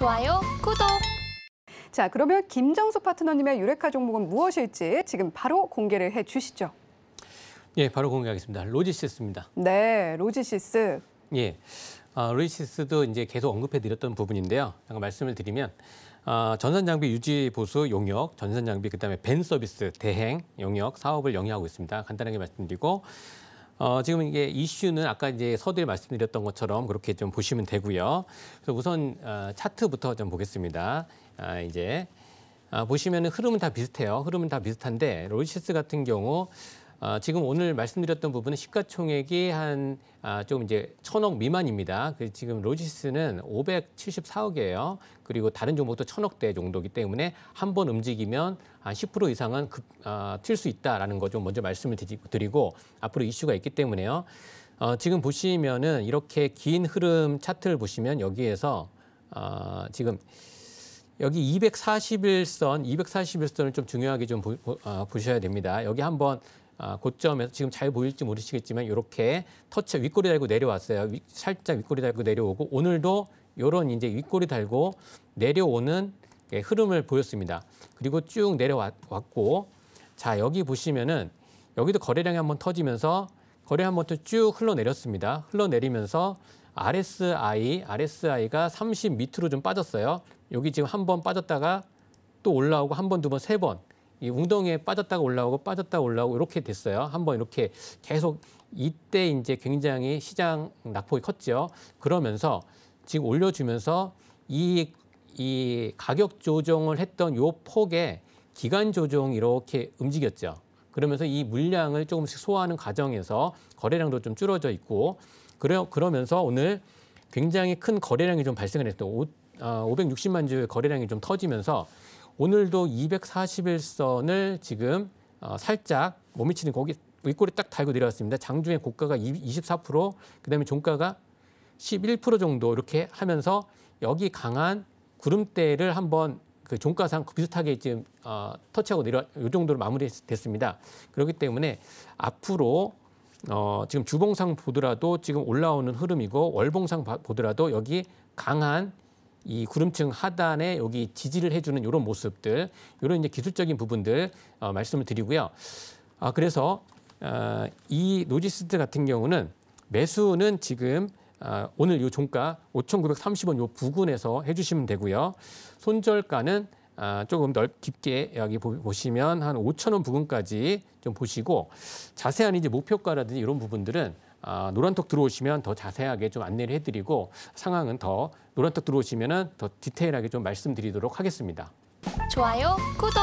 좋아요, 구독! 자, 그러면 김정숙 파트너님의 유레카 종목은 무엇일지 지금 바로 공개를 해주시죠. 예, 바로 공개하겠습니다. 로지시스입니다. 네, 로지시스. 예, 아, 로지시스도 이제 계속 언급해드렸던 부분인데요. 잠깐 말씀을 드리면 아, 전산장비 유지 보수 용역, 전산장비 그다음에 벤 서비스 대행 용역 사업을 영위하고 있습니다. 간단하게 말씀드리고 어, 지금 이게 이슈는 아까 이제 서두에 말씀드렸던 것처럼 그렇게 좀 보시면 되고요. 그래서 우선 어, 차트부터 좀 보겠습니다. 아, 이제 아, 보시면 흐름은 다 비슷해요. 흐름은 다 비슷한데 롤시스 같은 경우 아, 지금 오늘 말씀드렸던 부분은 시가총액이 한 아, 좀 이제 천억 미만입니다. 그 지금 로지스는 574억이에요. 그리고 다른 종목도 천억대 정도기 때문에 한 번 움직이면 한 10% 이상은 급, 아, 튈수 있다라는 거 좀 먼저 말씀을 드리고 앞으로 이슈가 있기 때문에요. 어, 지금 보시면은 이렇게 긴 흐름 차트를 보시면 여기에서 어, 지금 여기 241선, 241선을 좀 중요하게 좀 보, 어, 보셔야 됩니다. 여기 한번 아, 고점에서 지금 잘 보일지 모르시겠지만 이렇게 터치 윗꼬리 달고 내려왔어요. 살짝 윗꼬리 달고 내려오고 오늘도 이런 이제 윗꼬리 달고 내려오는 예, 흐름을 보였습니다. 그리고 쭉 내려왔고 자 여기 보시면은 여기도 거래량이 한번 터지면서 거래 한 번 또 쭉 흘러내렸습니다. 흘러내리면서 RSI, RSI가 30 밑으로 좀 빠졌어요. 여기 지금 한 번 빠졌다가 또 올라오고 한 번, 두 번, 세번 이 웅덩이에 빠졌다가 올라오고 빠졌다가 올라오고 이렇게 됐어요. 한번 이렇게 계속 이때 이제 굉장히 시장 낙폭이 컸죠. 그러면서 지금 올려주면서 이, 이 가격 조정을 했던 요 폭에 기간 조정 이렇게 움직였죠. 그러면서 이 물량을 조금씩 소화하는 과정에서 거래량도 좀 줄어져 있고 그러 그러면서 오늘 굉장히 큰 거래량이 좀 발생을 했던 560만 아, 주의 거래량이 좀 터지면서 오늘도 241선을 지금 어, 살짝 못 미치는 거기 윗골이딱 달고 내려왔습니다. 장중에 고가가 24%, 그다음에 종가가 11% 정도 이렇게 하면서 여기 강한 구름대를 한번 그 종가상 비슷하게 지금 어, 터치하고 내려 요 정도로 마무리됐습니다. 그렇기 때문에 앞으로 어, 지금 주봉상 보더라도 지금 올라오는 흐름이고 월봉상 보더라도 여기 강한 이 구름층 하단에 여기 지지를 해주는 이런 모습들, 이런 이제 기술적인 부분들 어, 말씀을 드리고요. 아, 그래서 어, 이 노지스트 같은 경우는 매수는 지금 어, 오늘 이 종가 5,930원 요 부근에서 해주시면 되고요. 손절가는 아, 조금 넓 깊게 여기 보시면 한 5천 원 부근까지 좀 보시고 자세한 이제 목표가라든지 이런 부분들은 아, 노란톡 들어오시면 더 자세하게 좀 안내를 해드리고 상황은 더 노란톡 들어오시면 은더 디테일하게 좀 말씀드리도록 하겠습니다. 좋아요, 구독!